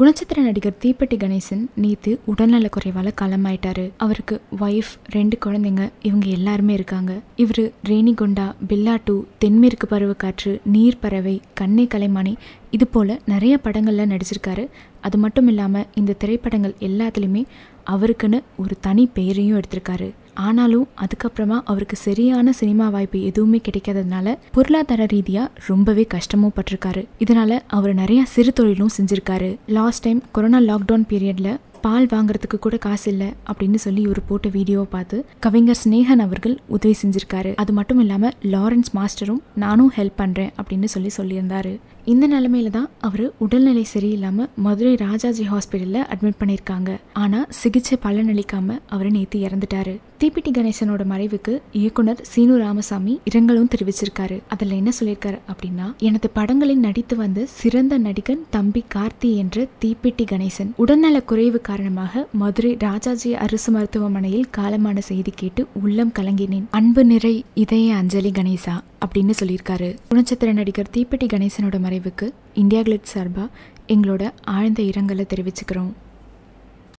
குணச்சித்திர நடிகர் தீப்பெட்டி கணேசன் நேத்து உடல்நல குறைவால காலமாயிட்டாரு அவருக்கு ஒய்ஃப் ரெண்டு குழந்தைங்க இவங்க எல்லாருமே இருக்காங்க இவரு ரேணிகொண்டா பில்லாட்டு தென்மேற்கு பருவக்காற்று நீர் பறவை கண்ணை கலைமானி இது போல நிறைய படங்கள்ல நடிச்சிருக்காரு அது மட்டும் இல்லாம இந்த திரைப்படங்கள் எல்லாத்துலேயுமே அவருக்குன்னு ஒரு தனி பெயரையும் எடுத்திருக்காரு ஆனாலும் அதுக்கப்புறமா அவருக்கு சரியான சினிமா வாய்ப்பு எதுவுமே கிடைக்காததுனால பொருளாதார ரீதியாக ரொம்பவே கஷ்டமும் பட்டிருக்காரு இதனால அவர் நிறைய சிறு தொழிலும் செஞ்சிருக்காரு லாஸ்ட் டைம் கொரோனா லாக்டவுன் பீரியட்ல பால் வாங்குறதுக்கு கூட காசு இல்லை அப்படின்னு சொல்லி இவர் போட்ட வீடியோவை பார்த்து கவிஞர் ஸ்னேகன் அவர்கள் உதவி செஞ்சிருக்காரு அது மட்டும் இல்லாமல் லாரன்ஸ் மாஸ்டரும் நானும் ஹெல்ப் பண்ணுறேன் அப்படின்னு சொல்லி சொல்லியிருந்தாரு இந்த நிலமையில தான் அவர் உடல்நிலை சரியில்லாமல் மதுரை ராஜாஜி ஹாஸ்பிட்டலில் அட்மிட் பண்ணியிருக்காங்க ஆனால் சிகிச்சை பலனளிக்காமல் அவரை நேற்று இறந்துட்டாரு டிபிடி கணேசனோட மறைவுக்கு இயக்குனர் சீனு ராமசாமி இரங்கலும் தெரிவிச்சிருக்காரு அதுல என்ன சொல்லியிருக்காரு அப்படின்னா எனது படங்களில் நடித்து வந்த சிறந்த நடிகன் தம்பி கார்த்தி என்ற தீப்பெட்டி கணேசன் உடல்நல குறைவு காரணமாக மதுரை ராஜாஜி அரசு மருத்துவமனையில் காலமான செய்தி கேட்டு உள்ளம் கலங்கினேன் அன்பு நிறை இதய அஞ்சலி கணேசா அப்படின்னு சொல்லியிருக்காரு குணச்சத்திர நடிகர் தீப்பெட்டி கணேசனோட மறைவுக்கு இந்தியா கிளிட் சார்பா எங்களோட ஆழ்ந்த இரங்கலை தெரிவிச்சுக்கிறோம்